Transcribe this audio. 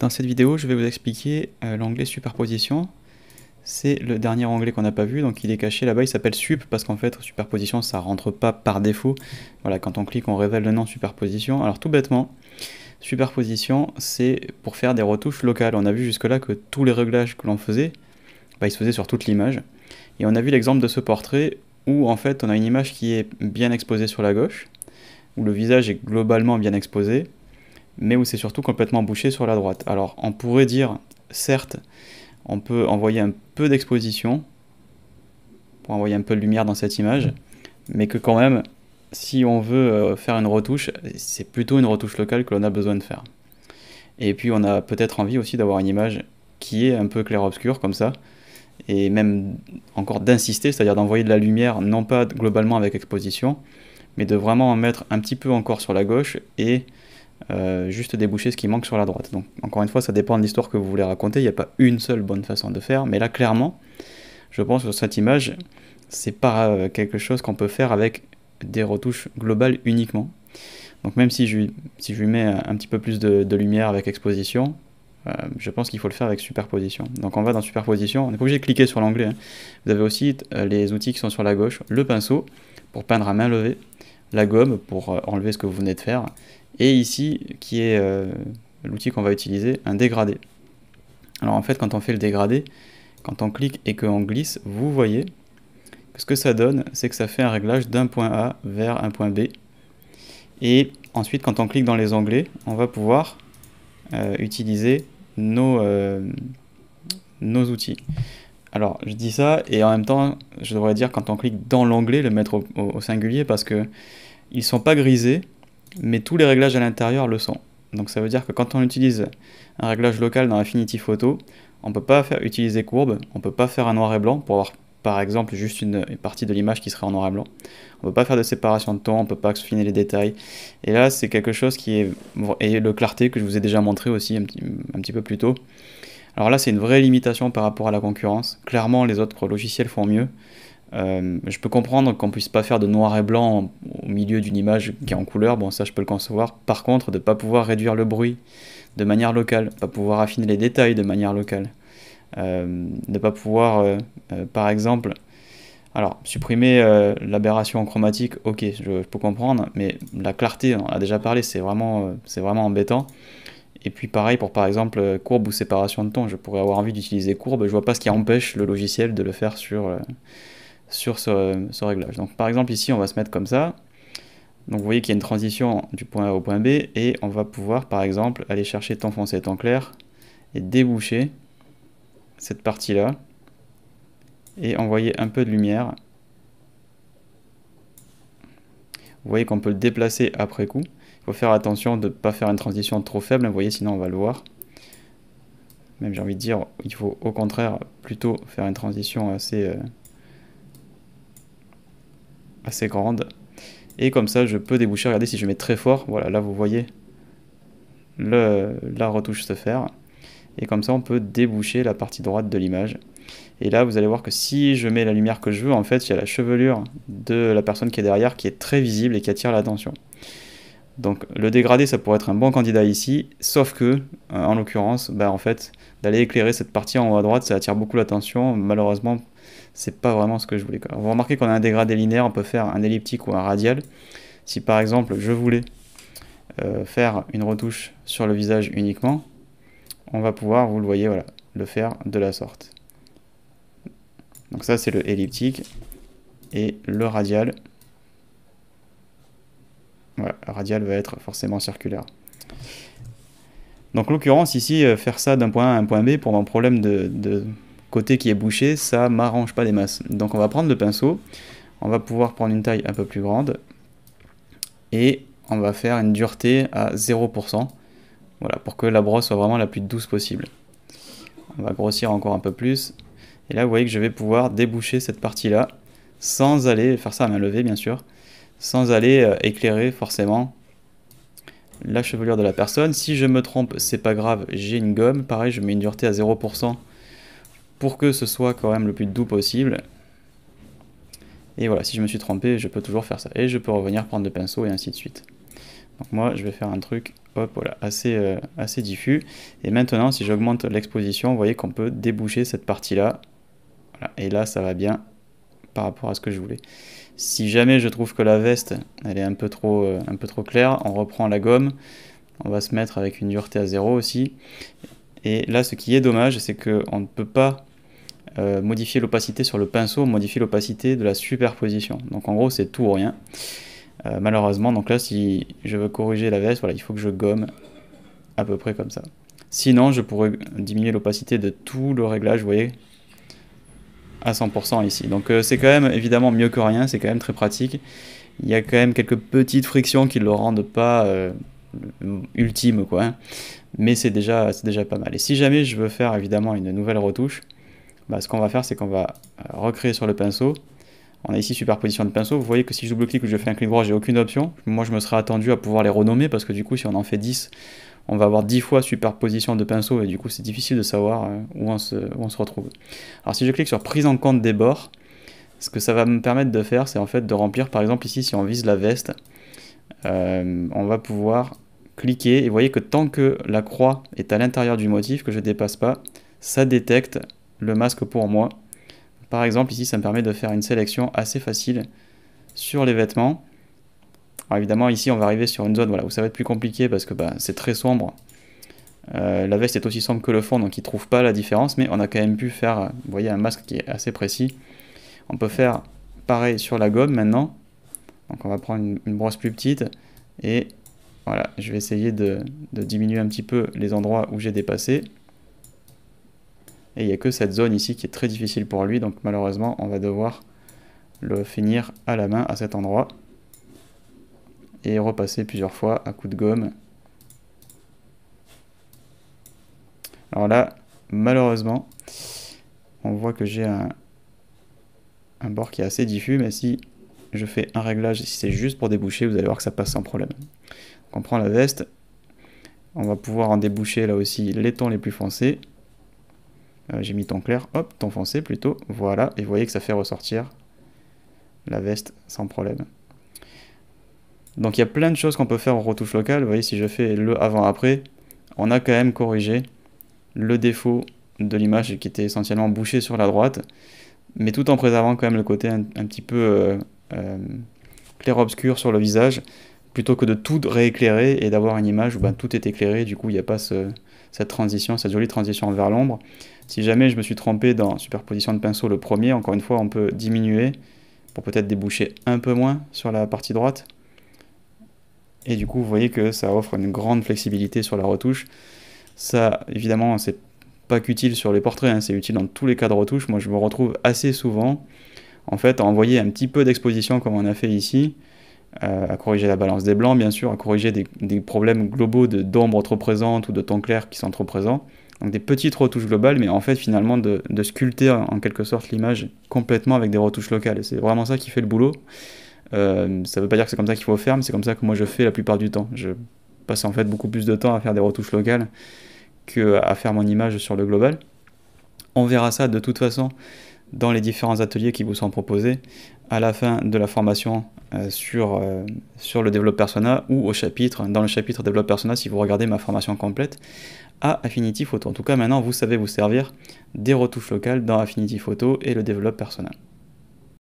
Dans cette vidéo, je vais vous expliquer euh, l'onglet superposition. C'est le dernier onglet qu'on n'a pas vu, donc il est caché là-bas, il s'appelle sup, parce qu'en fait, superposition, ça rentre pas par défaut. Voilà, quand on clique, on révèle le nom superposition. Alors tout bêtement, superposition, c'est pour faire des retouches locales. On a vu jusque-là que tous les réglages que l'on faisait, bah, ils se faisaient sur toute l'image. Et on a vu l'exemple de ce portrait où en fait on a une image qui est bien exposée sur la gauche, où le visage est globalement bien exposé, mais où c'est surtout complètement bouché sur la droite. Alors on pourrait dire, certes, on peut envoyer un peu d'exposition pour envoyer un peu de lumière dans cette image, mais que quand même, si on veut euh, faire une retouche, c'est plutôt une retouche locale que l'on a besoin de faire. Et puis on a peut-être envie aussi d'avoir une image qui est un peu clair-obscur comme ça, et même encore d'insister, c'est-à-dire d'envoyer de la lumière, non pas globalement avec exposition, mais de vraiment en mettre un petit peu encore sur la gauche et euh, juste déboucher ce qui manque sur la droite. Donc encore une fois, ça dépend de l'histoire que vous voulez raconter, il n'y a pas une seule bonne façon de faire, mais là clairement, je pense que cette image, c'est pas euh, quelque chose qu'on peut faire avec des retouches globales uniquement. Donc même si je, si je lui mets un petit peu plus de, lumière avec exposition, euh, je pense qu'il faut le faire avec superposition. Donc on va dans superposition, on n'est pas obligé de cliquer sur l'onglet. Hein. Vous avez aussi les outils qui sont sur la gauche, le pinceau pour peindre à main levée, la gomme pour enlever ce que vous venez de faire, et ici, qui est euh, l'outil qu'on va utiliser, un dégradé. Alors en fait, quand on fait le dégradé, quand on clique et qu'on glisse, vous voyez que ce que ça donne, c'est que ça fait un réglage d'un point A vers un point B. Et ensuite, quand on clique dans les onglets, on va pouvoir euh, utiliser nos, euh, nos outils. Alors, je dis ça, et en même temps, je devrais dire quand on clique dans l'onglet, le mettre au, singulier, parce que ils sont pas grisés, mais tous les réglages à l'intérieur le sont. Donc ça veut dire que quand on utilise un réglage local dans Affinity Photo, on ne peut pas faire, utiliser courbe, on ne peut pas faire un noir et blanc pour avoir par exemple juste une, partie de l'image qui serait en noir et blanc. On ne peut pas faire de séparation de temps, on ne peut pas affiner les détails. Et là, c'est quelque chose qui est... Et le clarté que je vous ai déjà montré aussi un petit peu plus tôt. Alors là, c'est une vraie limitation par rapport à la concurrence. Clairement, les autres logiciels font mieux. Euh, je peux comprendre qu'on puisse pas faire de noir et blanc au milieu d'une image qui est en couleur, bon ça je peux le concevoir. Par contre, de ne pas pouvoir réduire le bruit de manière locale, pas pouvoir affiner les détails de manière locale, euh, de ne pas pouvoir, euh, par exemple, alors supprimer l'aberration chromatique, ok, je, peux comprendre, mais la clarté, on a déjà parlé, c'est vraiment, c'est vraiment embêtant. Et puis pareil pour par exemple courbe ou séparation de ton, je pourrais avoir envie d'utiliser courbe, je vois pas ce qui empêche le logiciel de le faire sur sur ce, réglage. Donc par exemple ici on va se mettre comme ça. Donc vous voyez qu'il y a une transition du point A au point B et on va pouvoir par exemple aller chercher temps foncé et clair et déboucher cette partie là et envoyer un peu de lumière. Vous voyez qu'on peut le déplacer après coup. Il faut faire attention de ne pas faire une transition trop faible, vous voyez sinon on va le voir. Même j'ai envie de dire, il faut au contraire plutôt faire une transition assez... Euh, assez grande. Et comme ça, je peux déboucher. Regardez, si je mets très fort, voilà, là, vous voyez le, la retouche se faire. Et comme ça, on peut déboucher la partie droite de l'image. Et là, vous allez voir que si je mets la lumière que je veux, en fait, il y a la chevelure de la personne qui est derrière qui est très visible et qui attire l'attention. Donc le dégradé, ça pourrait être un bon candidat ici, sauf que, euh, en l'occurrence, bah, en fait, d'aller éclairer cette partie en haut à droite, ça attire beaucoup l'attention. Malheureusement, c'est pas vraiment ce que je voulais. Vous remarquez qu'on a un dégradé linéaire, on peut faire un elliptique ou un radial. Si par exemple je voulais euh, faire une retouche sur le visage uniquement, on va pouvoir, vous le voyez, voilà, le faire de la sorte. Donc ça c'est le elliptique et le radial. le radial va être forcément circulaire. Donc l'occurrence ici, euh, faire ça d'un point A à un point B pour mon problème de côté qui est bouché, ça m'arrange pas des masses. Donc on va prendre le pinceau, on va pouvoir prendre une taille un peu plus grande, et on va faire une dureté à 0%, voilà, pour que la brosse soit vraiment la plus douce possible. On va grossir encore un peu plus, et là vous voyez que je vais pouvoir déboucher cette partie-là, sans aller, faire ça à main levée bien sûr, sans aller euh, éclairer forcément la chevelure de la personne. Si je me trompe, c'est pas grave, j'ai une gomme. Pareil, je mets une dureté à 0% que ce soit quand même le plus doux possible. Et voilà, si je me suis trompé, je peux toujours faire ça. Et je peux revenir prendre le pinceau et ainsi de suite. Donc moi, je vais faire un truc hop, voilà, assez, euh, assez diffus. Et maintenant, si j'augmente l'exposition, vous voyez qu'on peut déboucher cette partie-là. Et là, ça va bien par rapport à ce que je voulais. Si jamais je trouve que la veste, elle est un peu trop, euh, un peu trop claire, on reprend la gomme. On va se mettre avec une dureté à zéro aussi. Et là, ce qui est dommage, c'est que on ne peut pas euh, modifier l'opacité sur le pinceau, modifier l'opacité de la superposition. Donc en gros, c'est tout ou rien. Euh, malheureusement, donc là, si je veux corriger la veste, voilà, il faut que je gomme à peu près comme ça. Sinon, je pourrais diminuer l'opacité de tout le réglage, vous voyez, à 100% ici. Donc euh, c'est quand même évidemment mieux que rien, c'est quand même très pratique. Il y a quand même quelques petites frictions qui ne le rendent pas ultime, quoi. Hein. Mais c'est déjà, déjà pas mal. Et si jamais je veux faire évidemment une nouvelle retouche, bah, ce qu'on va faire, c'est qu'on va euh, recréer sur le pinceau. On a ici superposition de pinceau Vous voyez que si je double-clique ou je fais un clic droit, j'ai aucune option. Moi, je me serais attendu à pouvoir les renommer parce que du coup, si on en fait 10, on va avoir 10 fois superposition de pinceau et du coup, c'est difficile de savoir euh, où on, se, retrouve. Alors, si je clique sur prise en compte des bords, ce que ça va me permettre de faire, c'est en fait de remplir, par exemple, ici, si on vise la veste, euh, on va pouvoir cliquer et vous voyez que tant que la croix est à l'intérieur du motif, que je ne dépasse pas, ça détecte le masque pour moi. Par exemple, ici, ça me permet de faire une sélection assez facile sur les vêtements. Alors évidemment, ici, on va arriver sur une zone voilà, où ça va être plus compliqué parce que bah, c'est très sombre. Euh, la veste est aussi sombre que le fond, donc il ne trouve pas la différence, mais on a quand même pu faire, voyez, un masque qui est assez précis. On peut faire pareil sur la gomme maintenant. Donc on va prendre une, brosse plus petite et voilà, je vais essayer de, de diminuer un petit peu les endroits où j'ai dépassé. Et il n'y a que cette zone ici qui est très difficile pour lui, donc malheureusement on va devoir le finir à la main à cet endroit. Et repasser plusieurs fois à coup de gomme. Alors là, malheureusement, on voit que j'ai un, bord qui est assez diffus, mais si je fais un réglage, si c'est juste pour déboucher, vous allez voir que ça passe sans problème. on prend la veste, on va pouvoir en déboucher là aussi les tons les plus foncés. Euh, j'ai mis ton clair, hop, ton foncé plutôt, voilà, et vous voyez que ça fait ressortir la veste sans problème. Donc il y a plein de choses qu'on peut faire en retouche locale, vous voyez si je fais le avant-après, on a quand même corrigé le défaut de l'image qui était essentiellement bouché sur la droite, mais tout en préservant quand même le côté un, petit peu euh, euh, clair-obscur sur le visage, plutôt que de tout rééclairer et d'avoir une image où ben, tout est éclairé, du coup il n'y a pas ce, cette transition, cette jolie transition vers l'ombre. Si jamais je me suis trompé dans superposition de pinceau le premier, encore une fois, on peut diminuer pour peut-être déboucher un peu moins sur la partie droite. Et du coup, vous voyez que ça offre une grande flexibilité sur la retouche. Ça, évidemment, c'est pas qu'utile sur les portraits, hein, c'est utile dans tous les cas de retouche. Moi, je me retrouve assez souvent, en fait, à envoyer un petit peu d'exposition comme on a fait ici, euh, à corriger la balance des blancs, bien sûr, à corriger des, problèmes globaux d'ombre trop présente ou de temps clair qui sont trop présents. Donc des petites retouches globales, mais en fait finalement de, sculpter en quelque sorte l'image complètement avec des retouches locales. C'est vraiment ça qui fait le boulot. Euh, ça ne veut pas dire que c'est comme ça qu'il faut faire, mais c'est comme ça que moi je fais la plupart du temps. Je passe en fait beaucoup plus de temps à faire des retouches locales qu'à faire mon image sur le global. On verra ça de toute façon dans les différents ateliers qui vous sont proposés à la fin de la formation euh, sur, euh, sur le développe persona ou au chapitre, dans le chapitre développe persona si vous regardez ma formation complète à Affinity Photo. En tout cas maintenant vous savez vous servir des retouches locales dans Affinity Photo et le développe persona.